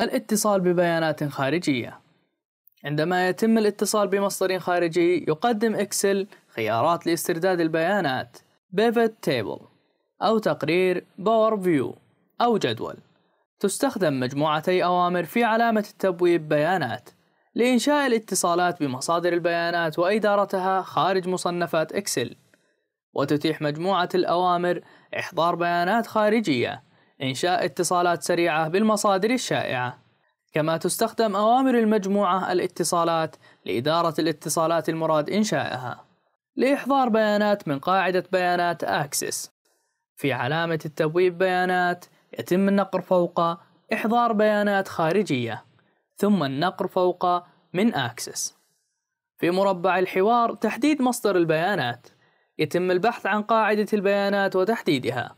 الاتصال ببيانات خارجية عندما يتم الاتصال بمصدر خارجي يقدم إكسل خيارات لاسترداد البيانات Pivot Table أو تقرير Power View أو جدول تستخدم مجموعتي أوامر في علامة التبويب بيانات لإنشاء الاتصالات بمصادر البيانات وإدارتها خارج مصنفات إكسل وتتيح مجموعة الأوامر إحضار بيانات خارجية إنشاء اتصالات سريعة بالمصادر الشائعة كما تستخدم أوامر المجموعة الاتصالات لإدارة الاتصالات المراد إنشائها لإحضار بيانات من قاعدة بيانات أكسس في علامة التبويب بيانات يتم النقر فوق إحضار بيانات خارجية ثم النقر فوق من أكسس في مربع الحوار تحديد مصدر البيانات يتم البحث عن قاعدة البيانات وتحديدها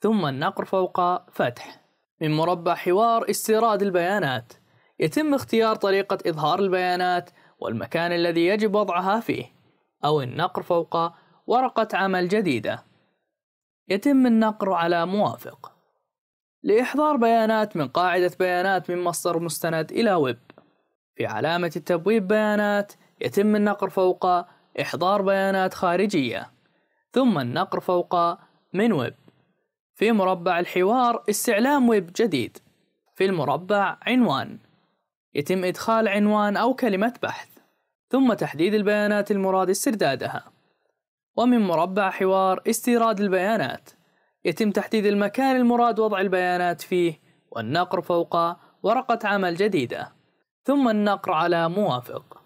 ثم النقر فوق فتح من مربع حوار استيراد البيانات يتم اختيار طريقة إظهار البيانات والمكان الذي يجب وضعها فيه أو النقر فوق ورقة عمل جديدة يتم النقر على موافق لإحضار بيانات من قاعدة بيانات من مصدر مستند إلى ويب في علامة التبويب بيانات يتم النقر فوق إحضار بيانات خارجية ثم النقر فوق من ويب في مربع الحوار استعلام ويب جديد في المربع عنوان يتم إدخال عنوان أو كلمة بحث ثم تحديد البيانات المراد استردادها ومن مربع حوار استيراد البيانات يتم تحديد المكان المراد وضع البيانات فيه والنقر فوق ورقة عمل جديدة ثم النقر على موافق